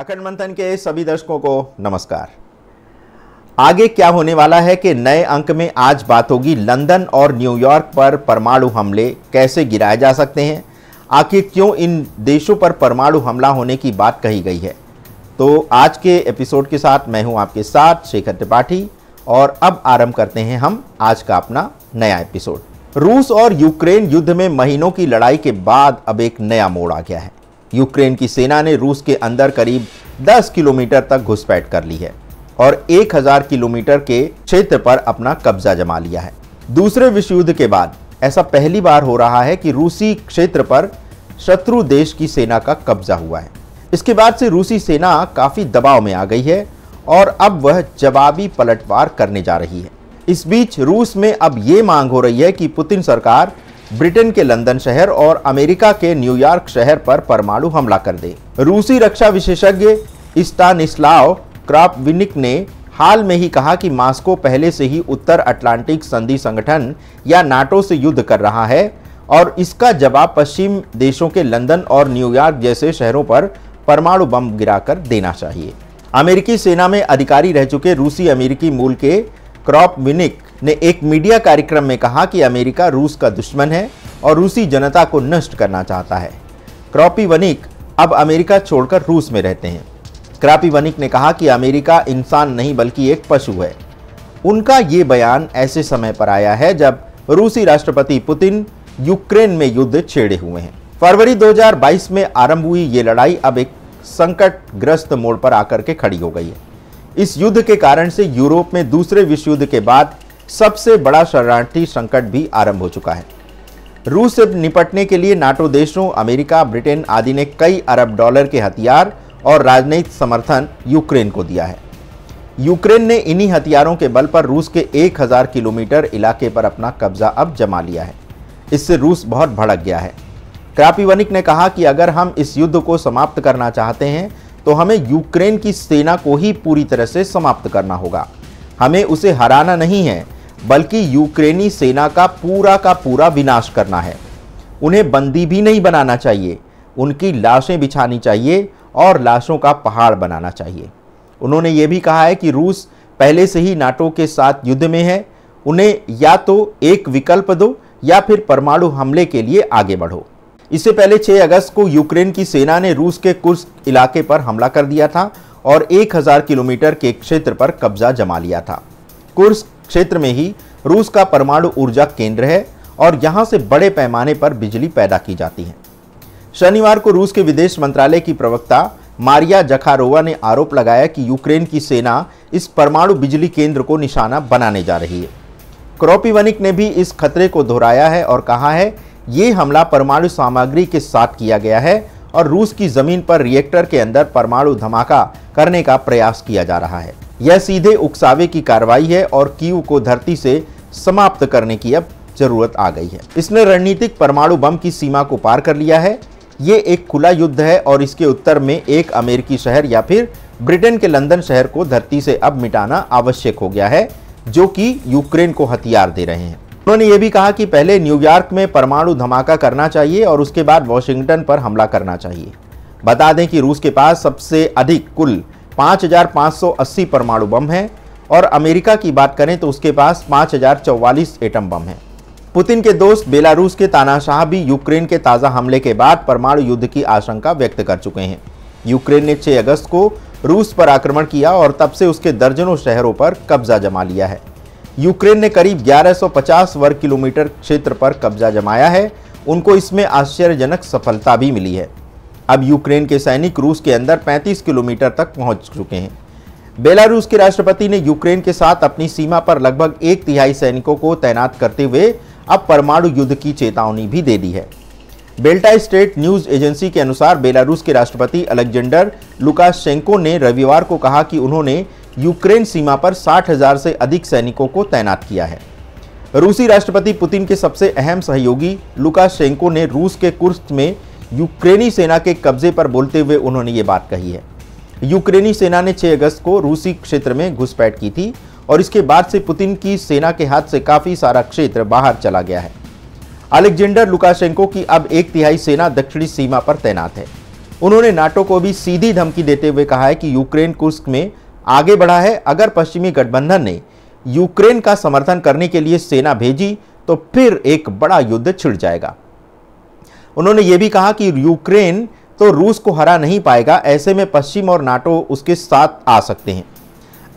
अखंड मंथन के सभी दर्शकों को नमस्कार आगे क्या होने वाला है कि नए अंक में आज बात होगी लंदन और न्यूयॉर्क पर परमाणु हमले कैसे गिराए जा सकते हैं आखिर क्यों इन देशों पर परमाणु हमला होने की बात कही गई है तो आज के एपिसोड के साथ मैं हूं आपके साथ शेखर त्रिपाठी और अब आरंभ करते हैं हम आज का अपना नया एपिसोड रूस और यूक्रेन युद्ध में महीनों की लड़ाई के बाद अब एक नया मोड़ आ गया है यूक्रेन की सेना ने रूस के अंदर करीब 10 किलोमीटर तक घुसपैठ कर ली है और 1000 किलोमीटर के क्षेत्र पर अपना कब्जा जमा लिया है दूसरे विश्व युद्ध के बाद ऐसा पहली बार हो रहा है कि रूसी क्षेत्र पर शत्रु देश की सेना का कब्जा हुआ है इसके बाद से रूसी सेना काफ़ी दबाव में आ गई है और अब वह जवाबी पलटवार करने जा रही है इस बीच रूस में अब ये मांग हो रही है कि पुतिन सरकार ब्रिटेन के लंदन शहर और अमेरिका के न्यूयॉर्क शहर पर परमाणु हमला कर दे रूसी रक्षा विशेषज्ञ स्टानिस्लाव क्रापविनिक ने हाल में ही कहा कि मास्को पहले से ही उत्तर अटलांटिक संधि संगठन या नाटो से युद्ध कर रहा है और इसका जवाब पश्चिम देशों के लंदन और न्यूयॉर्क जैसे शहरों पर परमाणु बम गिराकर देना चाहिए अमेरिकी सेना में अधिकारी रह चुके रूसी अमेरिकी मूल के क्रॉप विनिक ने एक मीडिया कार्यक्रम में कहा कि अमेरिका रूस का दुश्मन है और रूसी जनता को नष्ट करना चाहता है क्रॉपी वनिक अब अमेरिका छोड़कर रूस में रहते हैं क्रॉपी वनिक ने कहा कि अमेरिका इंसान नहीं बल्कि एक पशु है उनका ये बयान ऐसे समय पर आया है जब रूसी राष्ट्रपति पुतिन यूक्रेन में युद्ध छेड़े हुए हैं फरवरी 2022 में आरंभ हुई ये लड़ाई अब एक संकटग्रस्त मोड़ पर आकर के खड़ी हो गई है इस युद्ध के कारण से यूरोप में दूसरे विश्व युद्ध के बाद सबसे बड़ा शरणार्थी संकट भी आरंभ हो चुका है रूस से निपटने के लिए नाटो देशों अमेरिका ब्रिटेन आदि ने कई अरब डॉलर के हथियार और राजनयिक समर्थन यूक्रेन को दिया है यूक्रेन ने इन्हीं हथियारों के बल पर रूस के 1000 किलोमीटर इलाके पर अपना कब्जा अब जमा लिया है इससे रूस बहुत भड़क गया है क्रापिवनिक ने कहा कि अगर हम इस युद्ध को समाप्त करना चाहते हैं तो हमें यूक्रेन की सेना को ही पूरी तरह से समाप्त करना होगा हमें उसे हराना नहीं है बल्कि यूक्रेनी सेना का पूरा का पूरा विनाश करना है उन्हें बंदी भी नहीं बनाना चाहिए उनकी लाशें बिछानी चाहिए और लाशों का पहाड़ बनाना चाहिए उन्होंने ये भी कहा है कि रूस पहले से ही नाटो के साथ युद्ध में है उन्हें या तो एक विकल्प दो या फिर परमाणु हमले के लिए आगे बढ़ो इससे पहले 6 अगस्त को यूक्रेन की सेना ने रूस के कुर्स इलाके पर हमला कर दिया था और 1000 किलोमीटर के क्षेत्र पर कब्जा जमा लिया था कुर्स क्षेत्र में ही रूस का परमाणु ऊर्जा केंद्र है और यहाँ से बड़े पैमाने पर बिजली पैदा की जाती है शनिवार को रूस के विदेश मंत्रालय की प्रवक्ता मारिया जखारोवा ने आरोप लगाया कि यूक्रेन की सेना इस परमाणु बिजली केंद्र को निशाना बनाने जा रही है क्रोपिवनिक ने भी इस खतरे को दोहराया है और कहा है ये हमला परमाणु सामग्री के साथ किया गया है और रूस की ज़मीन पर रिएक्टर के अंदर परमाणु धमाका करने का प्रयास किया जा रहा है यह सीधे उकसावे की कार्रवाई है और कीव को धरती से समाप्त करने की अब जरूरत आ गई है इसने रणनीतिक परमाणु बम की सीमा को पार कर लिया है ये एक खुला युद्ध है और इसके उत्तर में एक अमेरिकी शहर या फिर ब्रिटेन के लंदन शहर को धरती से अब मिटाना आवश्यक हो गया है जो कि यूक्रेन को हथियार दे रहे हैं उन्होंने ये भी कहा कि पहले न्यूयॉर्क में परमाणु धमाका करना चाहिए और उसके बाद वॉशिंगटन पर हमला करना चाहिए बता दें कि रूस के पास सबसे अधिक कुल 5,580 परमाणु बम हैं और अमेरिका की बात करें तो उसके पास पाँच एटम बम हैं पुतिन के दोस्त बेलारूस के तानाशाह भी यूक्रेन के ताज़ा हमले के बाद परमाणु युद्ध की आशंका व्यक्त कर चुके हैं यूक्रेन ने 6 अगस्त को रूस पर आक्रमण किया और तब से उसके दर्जनों शहरों पर कब्जा जमा लिया है यूक्रेन ने करीब 1150 वर्ग किलोमीटर क्षेत्र पर कब्जा जमाया है उनको इसमें आश्चर्यजनक सफलता भी मिली है अब यूक्रेन के सैनिक रूस के अंदर 35 किलोमीटर तक पहुंच चुके हैं बेलारूस के राष्ट्रपति ने यूक्रेन के साथ अपनी सीमा पर लगभग एक तिहाई सैनिकों को तैनात करते हुए अब परमाणु युद्ध की चेतावनी भी दे दी है बेल्टा स्टेट न्यूज एजेंसी के अनुसार बेलारूस के राष्ट्रपति अलेक्जेंडर लुकाशेंको ने रविवार को कहा कि उन्होंने यूक्रेन सीमा पर 60,000 से अधिक सैनिकों को तैनात किया है रूसी राष्ट्रपति पुतिन के सबसे अहम सहयोगी लुकाशेंको ने रूस के कुर्स में यूक्रेनी सेना के कब्जे पर बोलते हुए उन्होंने ये बात कही है यूक्रेनी सेना ने 6 अगस्त को रूसी क्षेत्र में घुसपैठ की थी और इसके बाद से पुतिन की सेना के हाथ से काफ़ी सारा क्षेत्र बाहर चला गया है अलेक्जेंडर लुकाशेंको की अब एक तिहाई सेना दक्षिणी सीमा पर तैनात है उन्होंने नाटो को भी सीधी धमकी देते हुए कहा है कि यूक्रेन कुर्स्क में आगे बढ़ा है अगर पश्चिमी गठबंधन ने यूक्रेन का समर्थन करने के लिए सेना भेजी तो फिर एक बड़ा युद्ध छिड़ जाएगा उन्होंने ये भी कहा कि यूक्रेन तो रूस को हरा नहीं पाएगा ऐसे में पश्चिम और नाटो उसके साथ आ सकते हैं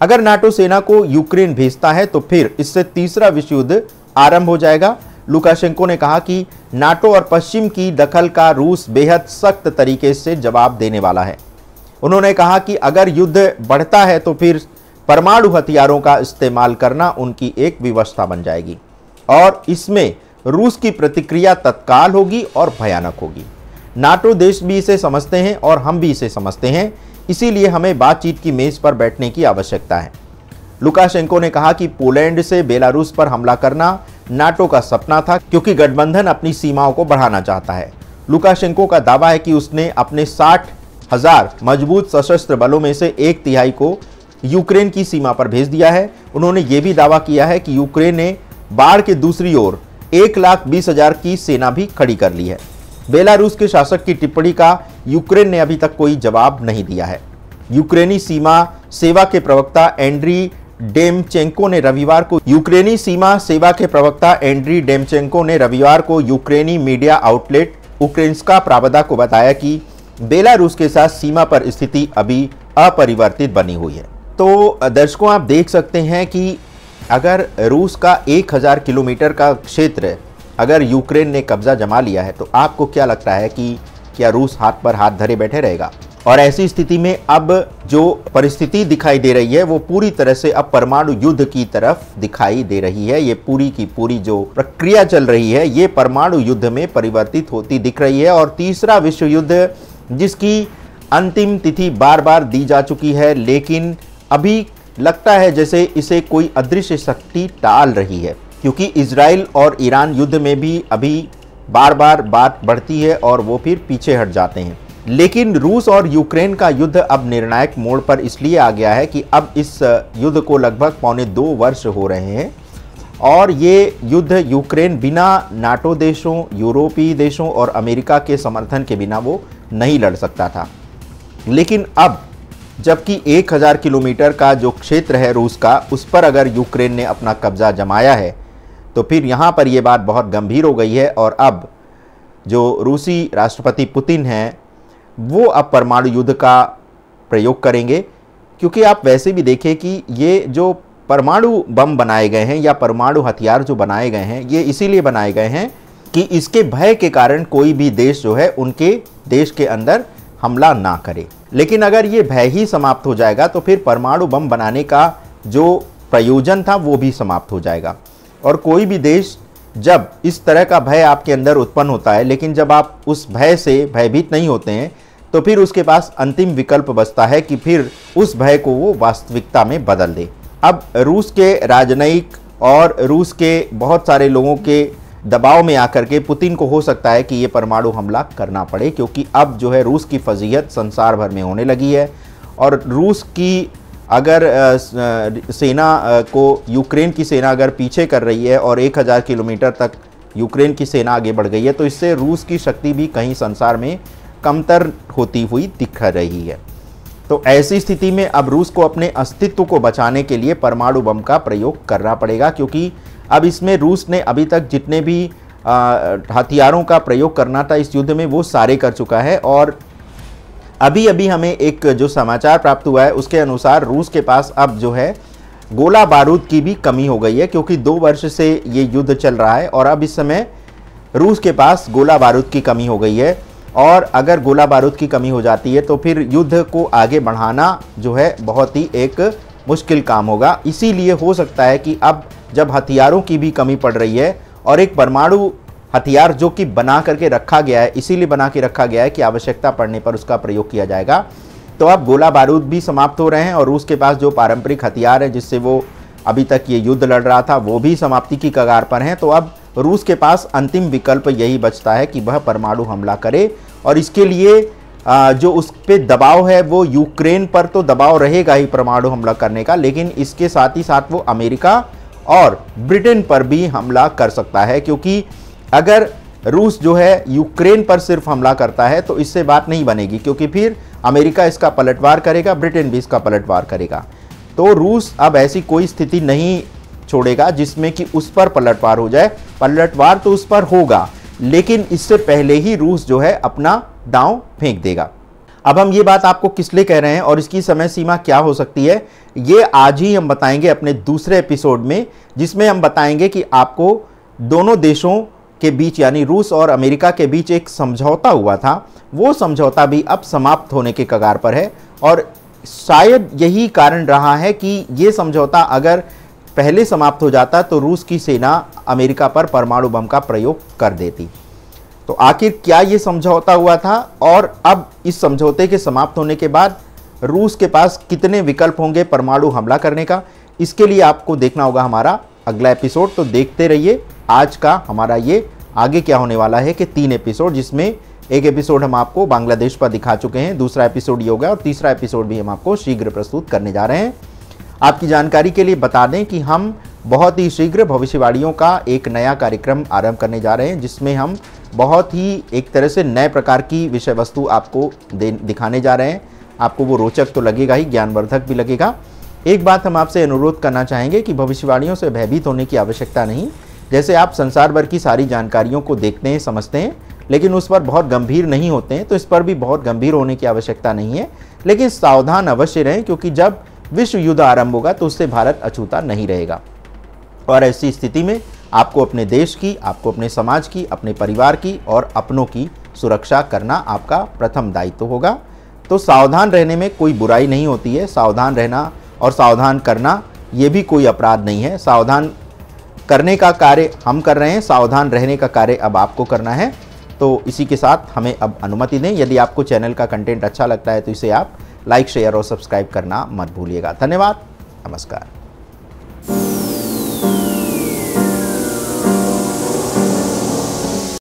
अगर नाटो सेना को यूक्रेन भेजता है तो फिर इससे तीसरा विश्व युद्ध आरंभ हो जाएगा लुकाशेंको ने कहा कि नाटो और पश्चिम की दखल का रूस बेहद सख्त तरीके से जवाब देने वाला है उन्होंने कहा कि अगर युद्ध बढ़ता है तो फिर परमाणु हथियारों का इस्तेमाल करना उनकी एक व्यवस्था बन जाएगी और इसमें रूस की प्रतिक्रिया तत्काल होगी और भयानक होगी नाटो देश भी इसे समझते हैं और हम भी इसे समझते हैं इसीलिए हमें बातचीत की मेज़ पर बैठने की आवश्यकता है लुकाशेंको ने कहा कि पोलैंड से बेलारूस पर हमला करना नाटो का सपना था क्योंकि गठबंधन अपनी सीमाओं को बढ़ाना चाहता है लुकाशेंको का दावा है कि उसने अपने साठ हजार मजबूत सशस्त्र बलों में से एक तिहाई को यूक्रेन की सीमा पर भेज दिया है उन्होंने ये भी दावा किया है कि यूक्रेन ने बाढ़ के दूसरी ओर एक लाख बीस हजार की सेना भी खड़ी कर ली है बेलारूस के शासक की टिप्पणी का यूक्रेन ने अभी तक कोई जवाब नहीं दिया है यूक्रेनी सीमा सेवा के प्रवक्ता एंड्री डेमचेंको ने रविवार को यूक्रेनी सीमा सेवा के प्रवक्ता एंड्री डेमचेंको ने रविवार को यूक्रेनी मीडिया आउटलेट उक्रेंस्का प्रावदा को बताया कि बेलारूस के साथ सीमा पर स्थिति अभी अपरिवर्तित बनी हुई है तो दर्शकों आप देख सकते हैं कि अगर रूस का 1000 किलोमीटर का क्षेत्र अगर यूक्रेन ने कब्जा जमा लिया है तो आपको क्या लगता है कि क्या रूस हाथ पर हाथ धरे बैठे रहेगा और ऐसी स्थिति में अब जो परिस्थिति दिखाई दे रही है वो पूरी तरह से अब परमाणु युद्ध की तरफ दिखाई दे रही है ये पूरी की पूरी जो प्रक्रिया चल रही है ये परमाणु युद्ध में परिवर्तित होती दिख रही है और तीसरा विश्व युद्ध जिसकी अंतिम तिथि बार बार दी जा चुकी है लेकिन अभी लगता है जैसे इसे कोई अदृश्य शक्ति टाल रही है क्योंकि इसराइल और ईरान युद्ध में भी अभी बार बार बात बढ़ती है और वो फिर पीछे हट जाते हैं लेकिन रूस और यूक्रेन का युद्ध अब निर्णायक मोड़ पर इसलिए आ गया है कि अब इस युद्ध को लगभग पौने दो वर्ष हो रहे हैं और ये युद्ध यूक्रेन बिना नाटो देशों यूरोपीय देशों और अमेरिका के समर्थन के बिना वो नहीं लड़ सकता था लेकिन अब जबकि 1000 किलोमीटर का जो क्षेत्र है रूस का उस पर अगर यूक्रेन ने अपना कब्जा जमाया है तो फिर यहाँ पर ये बात बहुत गंभीर हो गई है और अब जो रूसी राष्ट्रपति पुतिन हैं वो अब परमाणु युद्ध का प्रयोग करेंगे क्योंकि आप वैसे भी देखें कि ये जो परमाणु बम बनाए गए हैं या परमाणु हथियार जो बनाए गए हैं ये इसीलिए बनाए गए हैं कि इसके भय के कारण कोई भी देश जो है उनके देश के अंदर हमला ना करे लेकिन अगर ये भय ही समाप्त हो जाएगा तो फिर परमाणु बम बनाने का जो प्रयोजन था वो भी समाप्त हो जाएगा और कोई भी देश जब इस तरह का भय आपके अंदर उत्पन्न होता है लेकिन जब आप उस भय से भयभीत नहीं होते हैं तो फिर उसके पास अंतिम विकल्प बचता है कि फिर उस भय को वो वास्तविकता में बदल दे अब रूस के राजनयिक और रूस के बहुत सारे लोगों के दबाव में आकर के पुतिन को हो सकता है कि ये परमाणु हमला करना पड़े क्योंकि अब जो है रूस की फजीहत संसार भर में होने लगी है और रूस की अगर सेना को यूक्रेन की सेना अगर पीछे कर रही है और 1000 किलोमीटर तक यूक्रेन की सेना आगे बढ़ गई है तो इससे रूस की शक्ति भी कहीं संसार में कमतर होती हुई दिख रही है तो ऐसी स्थिति में अब रूस को अपने अस्तित्व को बचाने के लिए परमाणु बम का प्रयोग करना पड़ेगा क्योंकि अब इसमें रूस ने अभी तक जितने भी हथियारों का प्रयोग करना था इस युद्ध में वो सारे कर चुका है और अभी अभी हमें एक जो समाचार प्राप्त हुआ है उसके अनुसार रूस के पास अब जो है गोला बारूद की भी कमी हो गई है क्योंकि दो वर्ष से ये युद्ध चल रहा है और अब इस समय रूस के पास गोला बारूद की कमी हो गई है और अगर गोला बारूद की कमी हो जाती है तो फिर युद्ध को आगे बढ़ाना जो है बहुत ही एक मुश्किल काम होगा इसीलिए हो सकता है कि अब जब हथियारों की भी कमी पड़ रही है और एक परमाणु हथियार जो कि बना करके रखा गया है इसीलिए बना के रखा गया है कि आवश्यकता पड़ने पर उसका प्रयोग किया जाएगा तो अब गोला बारूद भी समाप्त हो रहे हैं और रूस के पास जो पारंपरिक हथियार हैं जिससे वो अभी तक ये युद्ध लड़ रहा था वो भी समाप्ति की कगार पर हैं तो अब रूस के पास अंतिम विकल्प यही बचता है कि वह परमाणु हमला करे और इसके लिए जो उस पर दबाव है वो यूक्रेन पर तो दबाव रहेगा ही परमाणु हमला करने का लेकिन इसके साथ ही साथ वो अमेरिका और ब्रिटेन पर भी हमला कर सकता है क्योंकि अगर रूस जो है यूक्रेन पर सिर्फ हमला करता है तो इससे बात नहीं बनेगी क्योंकि फिर अमेरिका इसका पलटवार करेगा ब्रिटेन भी इसका पलटवार करेगा तो रूस अब ऐसी कोई स्थिति नहीं छोड़ेगा जिसमें कि उस पर पलटवार हो जाए पलटवार तो उस पर होगा लेकिन इससे पहले ही रूस जो है अपना दांव फेंक देगा अब हम ये बात आपको किस लिए कह रहे हैं और इसकी समय सीमा क्या हो सकती है ये आज ही हम बताएंगे अपने दूसरे एपिसोड में जिसमें हम बताएंगे कि आपको दोनों देशों के बीच यानी रूस और अमेरिका के बीच एक समझौता हुआ था वो समझौता भी अब समाप्त होने के कगार पर है और शायद यही कारण रहा है कि ये समझौता अगर पहले समाप्त हो जाता तो रूस की सेना अमेरिका पर परमाणु बम का प्रयोग कर देती तो आखिर क्या ये समझौता हुआ था और अब इस समझौते के समाप्त होने के बाद रूस के पास कितने विकल्प होंगे परमाणु हमला करने का इसके लिए आपको देखना होगा हमारा अगला एपिसोड तो देखते रहिए आज का हमारा ये आगे क्या होने वाला है कि तीन एपिसोड जिसमें एक एपिसोड हम आपको बांग्लादेश पर दिखा चुके हैं दूसरा एपिसोड ये होगा और तीसरा एपिसोड भी हम आपको शीघ्र प्रस्तुत करने जा रहे हैं आपकी जानकारी के लिए बता दें कि हम बहुत ही शीघ्र भविष्यवाणियों का एक नया कार्यक्रम आरंभ करने जा रहे हैं जिसमें हम बहुत ही एक तरह से नए प्रकार की विषय वस्तु आपको दिखाने जा रहे हैं आपको वो रोचक तो लगेगा ही ज्ञानवर्धक भी लगेगा एक बात हम आपसे अनुरोध करना चाहेंगे कि भविष्यवाणियों से भयभीत होने की आवश्यकता नहीं जैसे आप संसार भर की सारी जानकारियों को देखते हैं समझते हैं लेकिन उस पर बहुत गंभीर नहीं होते हैं तो इस पर भी बहुत गंभीर होने की आवश्यकता नहीं है लेकिन सावधान अवश्य रहें क्योंकि जब विश्व युद्ध आरंभ होगा तो उससे भारत अछूता नहीं रहेगा और ऐसी स्थिति में आपको अपने देश की आपको अपने समाज की अपने परिवार की और अपनों की सुरक्षा करना आपका प्रथम दायित्व होगा तो सावधान रहने में कोई बुराई नहीं होती है सावधान रहना और सावधान करना ये भी कोई अपराध नहीं है सावधान करने का कार्य हम कर रहे हैं सावधान रहने का कार्य अब आपको करना है तो इसी के साथ हमें अब अनुमति दें यदि आपको चैनल का कंटेंट अच्छा लगता है तो इसे आप लाइक शेयर और सब्सक्राइब करना मत भूलिएगा धन्यवाद नमस्कार